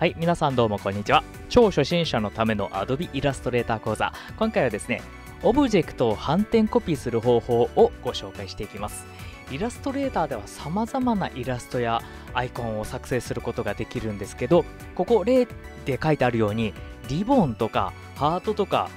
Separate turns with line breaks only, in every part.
はい、皆さんどうもこんにちは。超初心者のための Adobe イラストレーター講座。今回はですね、オブジェクトを反転コピーする方法をご紹介していきます。イラストレーターでは様々なイラストやアイコンを作成することができるんですけどここ例で書いてあるようにリボンとかハートとか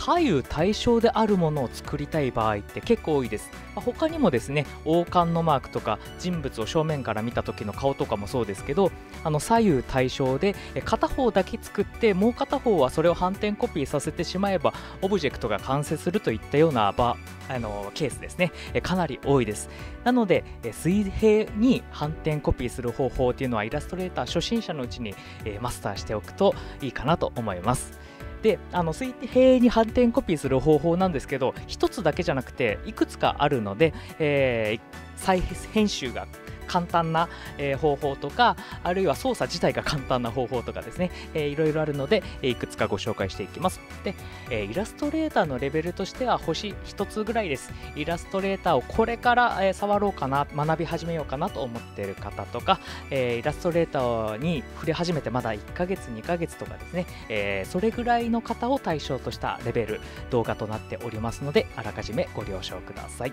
左右対称であるものを作りたい場合って結構多いです、ま他にもですね王冠のマークとか人物を正面から見た時の顔とかもそうですけどあの左右対称で片方だけ作ってもう片方はそれを反転コピーさせてしまえばオブジェクトが完成するといったような場あのケースですねかなり多いですなので水平に反転コピーする方法っていうのはイラストレーター初心者のうちにマスターしておくといいかなと思いますであの水平に反転コピーする方法なんですけど1つだけじゃなくていくつかあるので、えー、再編集が簡単な、え方法とかあるいは操作自体が簡単な方法とかですね、えー、いろいろあるので、えいくつかご紹介していきますで、えイラストレーターのレベルとしては星1つぐらいですイラストレーターをこれから、え触ろうかな学び始めようかなと思っている方とか、えイラストレーターに触れ始めてまだ1ヶ月2ヶ月とかですね、えー、それぐらいの方を対象としたレベル動画となっておりますのであらかじめご了承ください。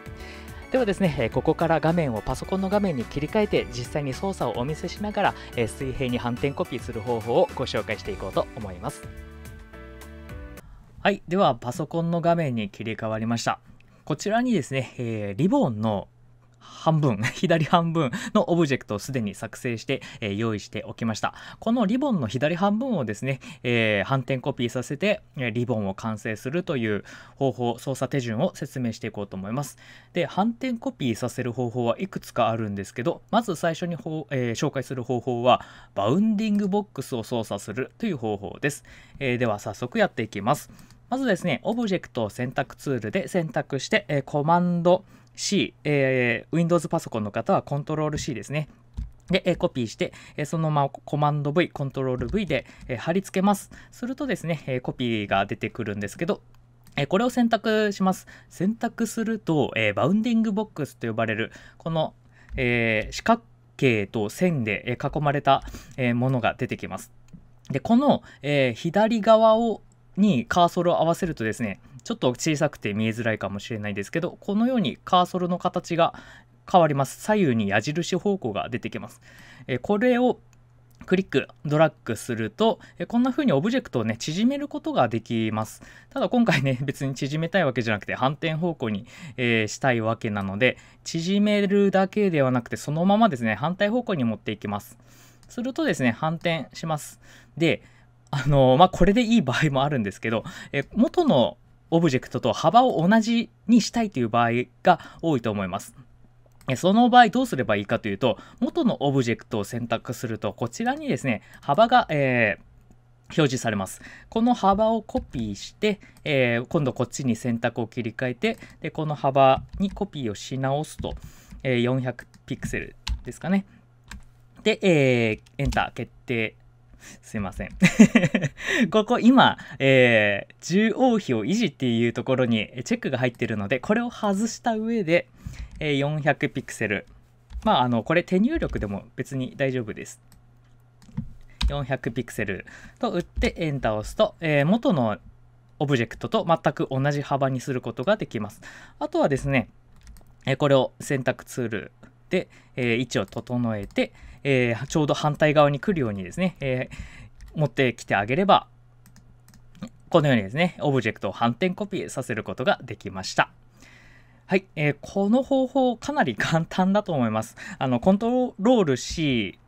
ではですねここから画面をパソコンの画面に切り替えて実際に操作をお見せしながら水平に反転コピーする方法をご紹介していこうと思いますはいではパソコンの画面に切り替わりましたこちらにですね、えー、リボンの半分、左半分のオブジェクトをすでに作成して、えー、用意しておきました。このリボンの左半分をですね、えー、反転コピーさせて、えリボンを完成するという方法、操作手順を説明していこうと思います。で、反転コピーさせる方法はいくつかあるんですけど、まず最初にほ、えー、紹介する方法は、バウンディングボックスを操作するという方法です。えでは早速やっていきます。まずですね、オブジェクトを選択ツールで選択して、えコマンド、C、えー、Windows パソコンの方は Ctrl+C ですね。で、コピーして、そのままコマンド V、コントロール V で貼り付けます。するとですね、コピーが出てくるんですけど、これを選択します。選択すると、バウンディングボックスと呼ばれる、この、え四角形と線で囲まれたものが出てきます。で、この、え左側をにカーソルを合わせるとですね、ちょっと小さくて見えづらいかもしれないですけどこのようにカーソルの形が変わります左右に矢印方向が出てきます、えこれをクリック、ドラッグすると、こんな風にオブジェクトをね、縮めることができます。ただ今回ね、別に縮めたいわけじゃなくて、反転方向に、えー、したいわけなので、縮めるだけではなくて、そのままですね、反対方向に持っていきます。するとですね、反転します。で、あのー、まあ、これでいい場合もあるんですけど、え元のオブジェクトと幅を同じにしたいという場合が多いと思います。その場合どうすればいいかというと、元のオブジェクトを選択すると、こちらにですね、幅が、えー、表示されます。この幅をコピーして、えー、今度こっちに選択を切り替えて、で、この幅にコピーをし直すと、えー、400ピクセルですかね。で、えー、エンター決定すいません ここ今、えー、中央比を維持っていうところにチェックが入ってるので、これを外した上で、えー、400ピクセル。まあ、あの、これ手入力でも別に大丈夫です。400ピクセルと打ってエンターを押すと、えー、元のオブジェクトと全く同じ幅にすることができます。あとはですね、えこれを選択ツール、えー、位置を整えて、えー、ちょうど反対側に来るようにですね、えー、持ってきてあげれば、このようにですね、オブジェクトを反転コピーさせることができました。はい、えー、この方法かなり簡単だと思います。あの、コントロール C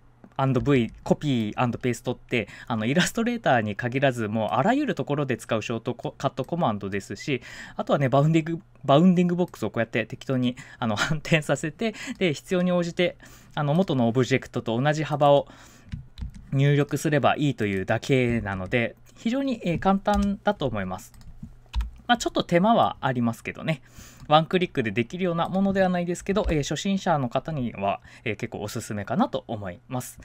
V コピーペーストってあのイラストレーターに限らずもうあらゆるところで使うショートカットコマンドですしあとはねバウンディングバウンディングボックスをこうやって適当にあの 反転させてで必要に応じてあの元のオブジェクトと同じ幅を入力すればいいというだけなので非常に簡単だと思います。まあ、ちょっと手間はありますけどね。ワンクリックでできるようなものではないですけど、えー、初心者の方には、えー、結構おすすめかなと思います。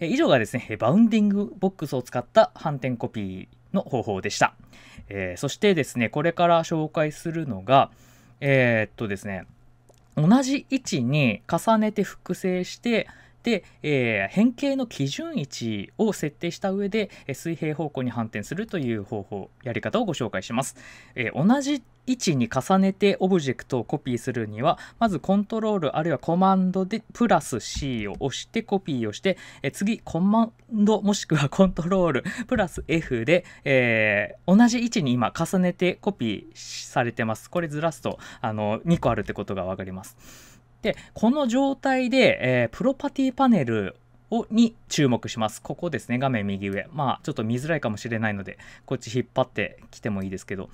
えー、以上がですね、バウンディングボックスを使った反転コピーの方法でした。えそしてですね、これから紹介するのが、えっとですね、同じ位置に重ねて複製して、で、えー、変形の基準位置を設定した上で、え水平方向に反転するという方法やり方をご紹介します、えー、同じ位置に重ねてオブジェクトをコピーするには、まずコントロールあるいはコマンドでプラス C を押してコピーをして、え次コマンドもしくはコントロール プラス F で、えー、同じ位置に今重ねてコピーされてます。これずらすとあの2個あるってことが分かります。で、この状態で、えー、プロパティパネルをに注目します。ここですね、画面右上。まあ、ちょっと見づらいかもしれないので、こっち引っ張ってきてもいいですけど、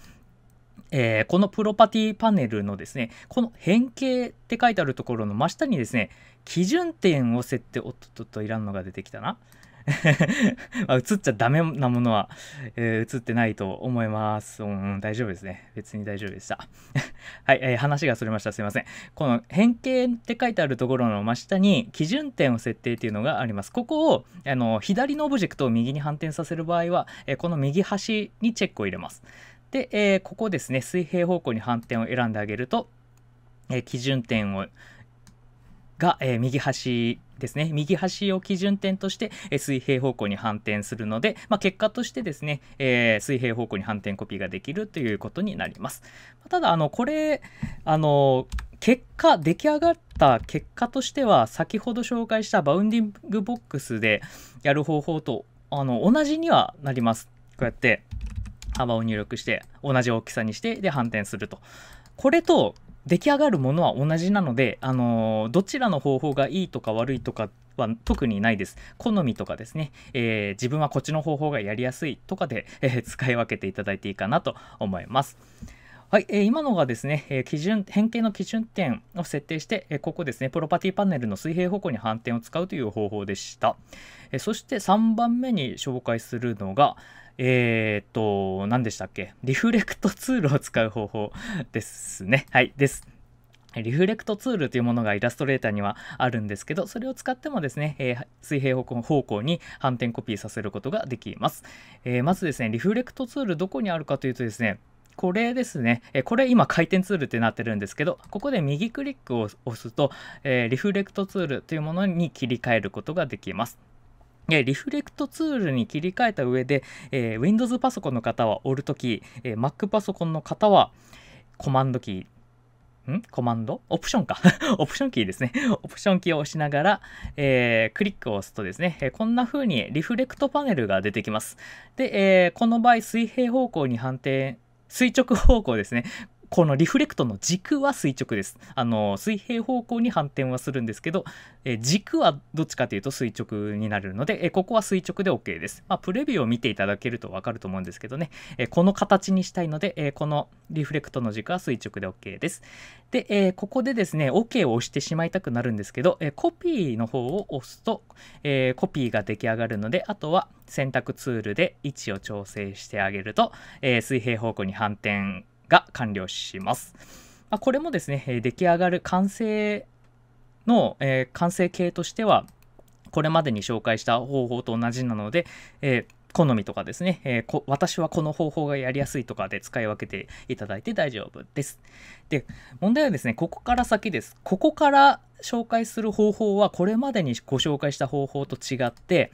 えー、このプロパティパネルのですね、この変形って書いてあるところの真下にですね、基準点を設定、おっとっとっといらんのが出てきたな。映っちゃダメなものは、えー、映ってないと思います。うん、うん、大丈夫ですね。別に大丈夫でした。はい、えー、話がそれました。すいません。この変形って書いてあるところの真下に基準点を設定っていうのがあります。ここをあの左のオブジェクトを右に反転させる場合は、えー、この右端にチェックを入れます。で、えー、ここですね、水平方向に反転を選んであげると、えー、基準点をが、えー、右端ですね右端を基準点として、えー、水平方向に反転するので、まあ、結果としてですね、えー、水平方向に反転コピーができるということになります。ただあのこれあの結果出来上がった結果としては先ほど紹介したバウンディングボックスでやる方法とあの同じにはなります。こうやって幅を入力して同じ大きさにしてで反転するとこれと出来上がるものは同じなので、あのどちらの方法がいいとか悪いとかは特にないです。好みとかですね、えー、自分はこっちの方法がやりやすいとかで、えー、使い分けていただいていいかなと思います。はい、えー、今のがですね、えー、基準、変形の基準点を設定して、えー、ここですね、プロパティパネルの水平方向に反転を使うという方法でした。えー、そして3番目に紹介するのが、えー、っと、何でしたっけリフレクトツールを使う方法ですね。はい、です。リフレクトツールというものがイラストレーターにはあるんですけど、それを使ってもですね、えー、水平方向に反転コピーさせることができます。えー、まずですね、リフレクトツールどこにあるかというとですね、これですね、えこれ今回転ツールってなってるんですけど、ここで右クリックを押すと、えリフレクトツールというものに切り替えることができます。リフレクトツールに切り替えた上で、え Windows パソコンの方は折るとき、え Mac パソコンの方はコマンドキー、んコマンドオプションか。オプションキーですね。オプションキーを押しながら、えクリックを押すとですね、えこんな風にリフレクトパネルが出てきます。で、えこの場合、水平方向に反転垂直方向ですね。このリフレクトの軸は垂直です。あの水平方向に反転はするんですけど、え軸はどっちかというと垂直になるので、えここは垂直で OK です。まあ、プレビューを見ていただけると分かると思うんですけどね、えこの形にしたいので、えこのリフレクトの軸は垂直で OK です。で、えここでですね、OK を押してしまいたくなるんですけど、えコピーの方を押すと、えコピーが出来上がるので、あとは選択ツールで位置を調整してあげると、え水平方向に反転が完了します。まあ、これもですね、出来上がる完成の、えー、完成形としては、これまでに紹介した方法と同じなので、えー好みとかですね、えー、私はこの方法がやりやすいとかで使い分けていただいて大丈夫です。で、問題はですね、ここから先です。ここから紹介する方法はこれまでにご紹介した方法と違って、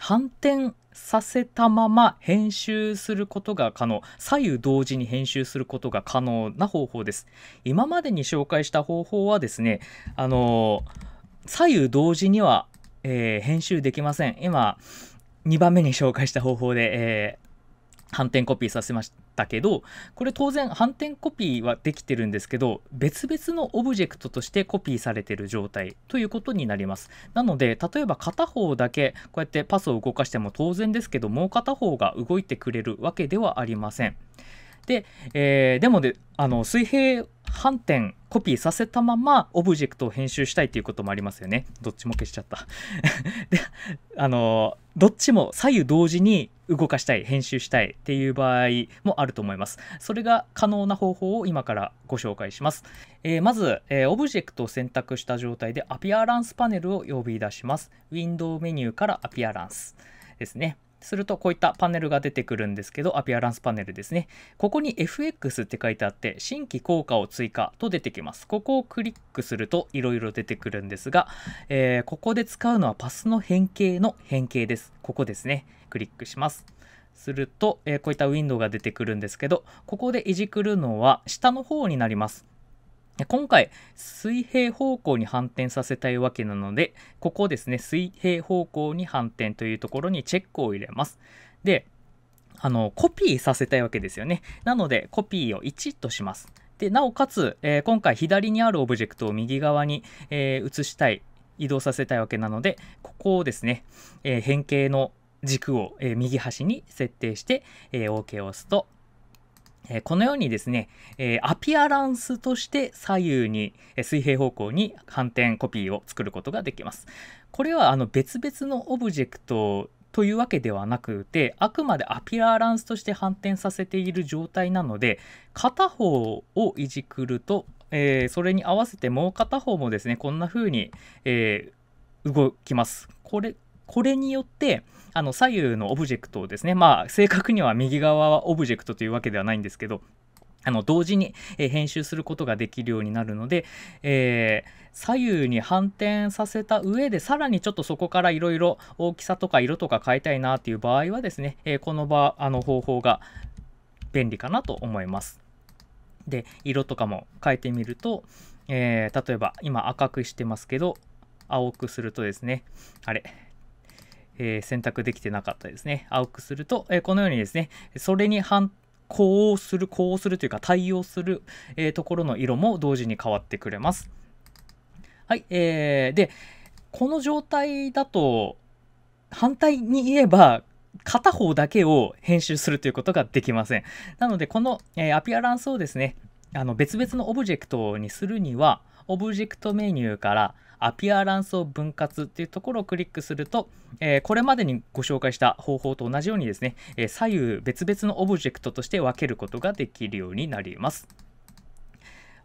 反転させたまま編集することが可能左右同時に編集することが可能な方法です今までに紹介した方法はですねあの左右同時には、えー、編集できません今2番目に紹介した方法で、えー、反転コピーさせましたったけどこれ当然反転コピーはできてるんですけど別々のオブジェクトとしてコピーされてる状態ということになりますなので例えば片方だけこうやってパスを動かしても当然ですけどもう片方が動いてくれるわけではありませんで、えー、でもであの水平反転コピーさせたままオブジェクトを編集したいということもありますよねどっちも消しちゃった であのどっちも左右同時に動かしたい、編集したいっていう場合もあると思います。それが可能な方法を今からご紹介します。えー、まず、えー、オブジェクトを選択した状態でアピアランスパネルを呼び出します。ウィンドウメニューからアピアランスですね。するとこういったパネルが出てくるんですけど、アピアランスパネルですね。ここに FX って書いてあって、新規効果を追加と出てきます。ここをクリックするといろいろ出てくるんですが、えー、ここで使うのはパスの変形の変形です。ここですね。クリックします。すると、えー、こういったウィンドウが出てくるんですけど、ここでいじくるのは下の方になります。今回、水平方向に反転させたいわけなので、ここですね、水平方向に反転というところにチェックを入れます。で、あの、コピーさせたいわけですよね。なので、コピーを1とします。で、なおかつ、えー、今回左にあるオブジェクトを右側に、えー、移したい、移動させたいわけなので、ここをですね、えー、変形の軸を、え右端に設定して、え OK を押すと、えこのようにですね、えアピアランスとして左右に、え水平方向に反転コピーを作ることができます。これはあの別々のオブジェクトというわけではなくてあくまでアピアランスとして反転させている状態なので片方をいじくると、えー、それに合わせてもう片方もですねこんな風に、えー、動きます。これこれによって、あの左右のオブジェクトをですね、まあ、正確には右側はオブジェクトというわけではないんですけど、あの同時に、え編集することができるようになるので、えー、左右に反転させた上でさらにちょっとそこからいろいろ大きさとか色とか変えたいなっていう場合はですね、えー、この場あの方法が便利かなと思います。で色とかも変えてみると、えー、例えば今赤くしてますけど青くするとですねあれえー、選択できてなかったですね。青くすると、えー、このようにですね、それに反こうする、こうするというか対応する、えー、ところの色も同時に変わってくれます。はい、えー、で、この状態だと、反対に言えば、片方だけを編集するということができません。なので、この、えー、アピアランスをですね、あの別々のオブジェクトにするには、オブジェクトメニューから、アピアランスを分割っていうところをクリックすると、えー、これまでにご紹介した方法と同じようにですね、えー、左右別々のオブジェクトとして分けることができるようになります。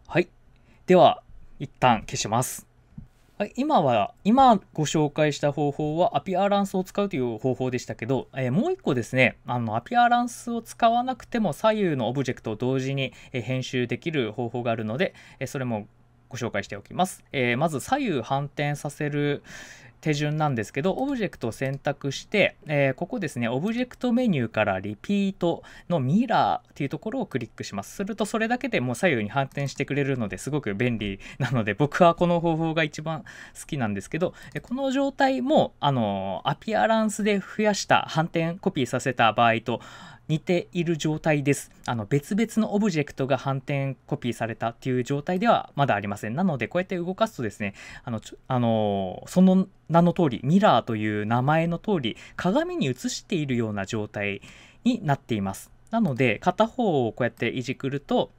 はい。では、一旦消します。はい、今は、今ご紹介した方法はアピアランスを使うという方法でしたけど、えー、もう一個ですね、あの、アピアランスを使わなくても左右のオブジェクトを同時に編集できる方法があるので、それもご紹介しておきます。えー、まず左右反転させる手順なんですけど、オブジェクトを選択して、えー、ここですね、オブジェクトメニューからリピートのミラーっていうところをクリックします。するとそれだけでもう左右に反転してくれるのですごく便利なので、僕はこの方法が一番好きなんですけど、この状態も、あの、アピアランスで増やした反転コピーさせた場合と、似ている状態です。あの別々のオブジェクトが反転コピーされたっていう状態ではまだありません。なのでこうやって動かすとですね、あのあのその名の通り、ミラーという名前の通り、鏡に映しているような状態になっています。なので片方をこうやっていじくると、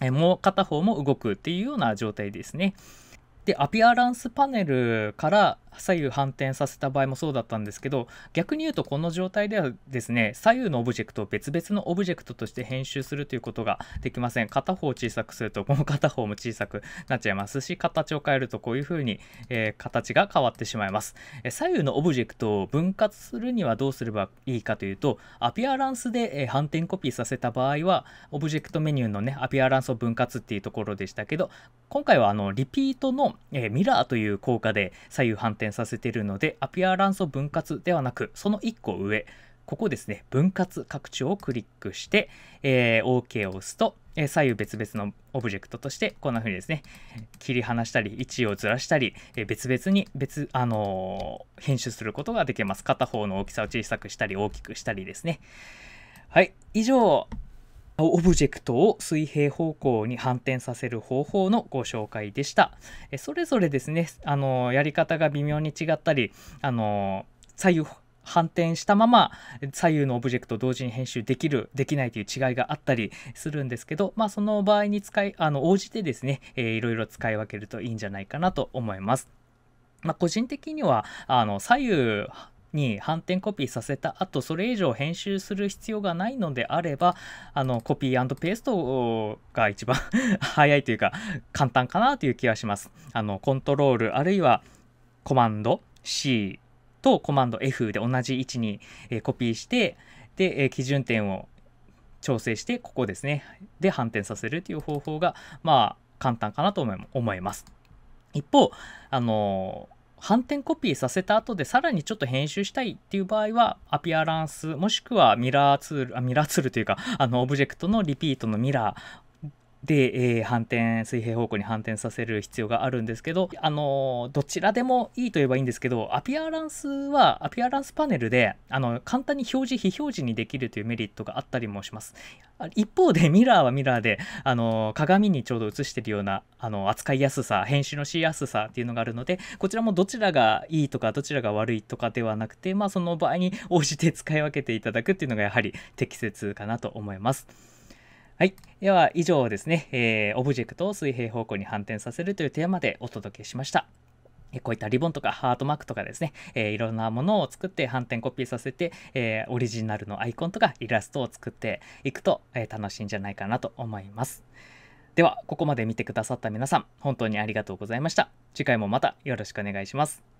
もう片方も動くっていうような状態ですね。でアピアランスパネルから左右反転させた場合もそうだったんですけど逆に言うとこの状態ではですね左右のオブジェクトを別々のオブジェクトとして編集するということができません片方を小さくするとこの片方も小さくなっちゃいますし形を変えるとこういうふうに、えー、形が変わってしまいます、え左右のオブジェクトを分割するにはどうすればいいかというとアピアランスで、え反転コピーさせた場合はオブジェクトメニューのねアピアランスを分割っていうところでしたけど今回はあのリピートのえー、ミラーという効果で左右反転させているのでアピアランスを分割ではなくその1個上ここですね分割拡張をクリックして、えー、OK を押すと、え左右別々のオブジェクトとしてこんな風にですね切り離したり位置をずらしたり、え別々に別、あの編集することができます片方の大きさを小さくしたり大きくしたりですねはい以上オブジェクトを水平方向に反転させる方法のご紹介でした。それぞれですね、あのやり方が微妙に違ったり、あの左右反転したまま左右のオブジェクト同時に編集できるできないという違いがあったりするんですけど、まあ、その場合に使いあの応じてですね、えー、いろいろ使い分けるといいんじゃないかなと思います。まあ、個人的にはあの左右に反転コピーさせた後それ以上編集する必要がないのであればあのコピーペーストが一番 早いというか簡単かなという気がしますあのコントロールあるいはコマンド C とコマンド F で同じ位置に、えコピーしてで、え基準点を調整してここですねで反転させるという方法がまあ簡単かなと思います一方あの反転コピーさせた後でさらにちょっと編集したいっていう場合は、アピアランス、もしくはミラーツール、あミラーツールというか、あの、オブジェクトのリピートのミラー、で、えー、反転水平方向に反転させる必要があるんですけど、あのどちらでもいいと言えばいいんですけどアピアランスはアピアランスパネルであの簡単に表示非表示にできるというメリットがあったりもします一方でミラーはミラーであの鏡にちょうど映してるようなあの扱いやすさ編集のしやすさっていうのがあるのでこちらもどちらがいいとかどちらが悪いとかではなくて、まあ、その場合に応じて使い分けていただくっていうのがやはり適切かなと思います。はい。では、以上ですね、えー、オブジェクトを水平方向に反転させるというテーマでお届けしました。こういったリボンとかハートマークとかですね、えー、いろんなものを作って反転コピーさせて、えー、オリジナルのアイコンとかイラストを作っていくと、えー、楽しいんじゃないかなと思います。では、ここまで見てくださった皆さん、本当にありがとうございました。次回もまたよろしくお願いします。